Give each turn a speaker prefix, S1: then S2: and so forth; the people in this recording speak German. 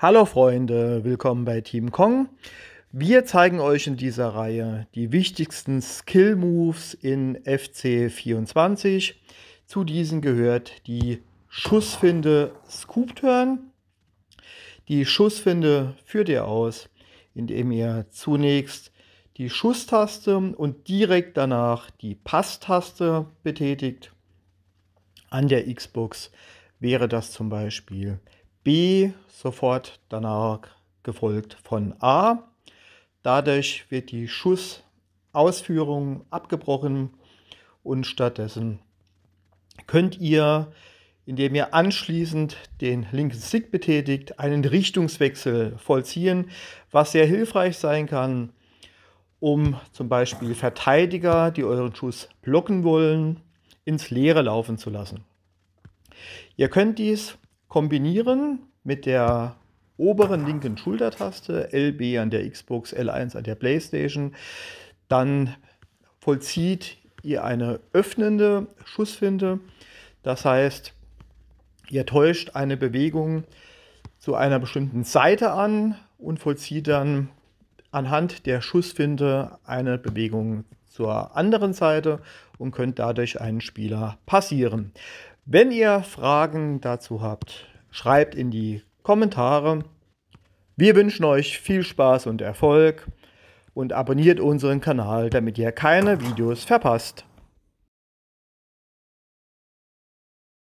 S1: Hallo Freunde, willkommen bei Team Kong. Wir zeigen euch in dieser Reihe die wichtigsten Skill Moves in FC 24. Zu diesen gehört die Schussfinde Scoop Turn. Die Schussfinde führt ihr aus, indem ihr zunächst die Schusstaste und direkt danach die Passtaste betätigt. An der Xbox wäre das zum Beispiel B sofort danach gefolgt von A. Dadurch wird die Schussausführung abgebrochen und stattdessen könnt ihr, indem ihr anschließend den linken Stick betätigt, einen Richtungswechsel vollziehen, was sehr hilfreich sein kann, um zum Beispiel Verteidiger, die euren Schuss blocken wollen, ins Leere laufen zu lassen. Ihr könnt dies kombinieren mit der oberen linken Schultertaste, LB an der Xbox, L1 an der Playstation. Dann vollzieht ihr eine öffnende Schussfinde. Das heißt, ihr täuscht eine Bewegung zu einer bestimmten Seite an und vollzieht dann anhand der Schussfinde eine Bewegung zur anderen Seite und könnt dadurch einen Spieler passieren. Wenn ihr Fragen dazu habt, schreibt in die Kommentare. Wir wünschen euch viel Spaß und Erfolg und abonniert unseren Kanal, damit ihr keine Videos verpasst.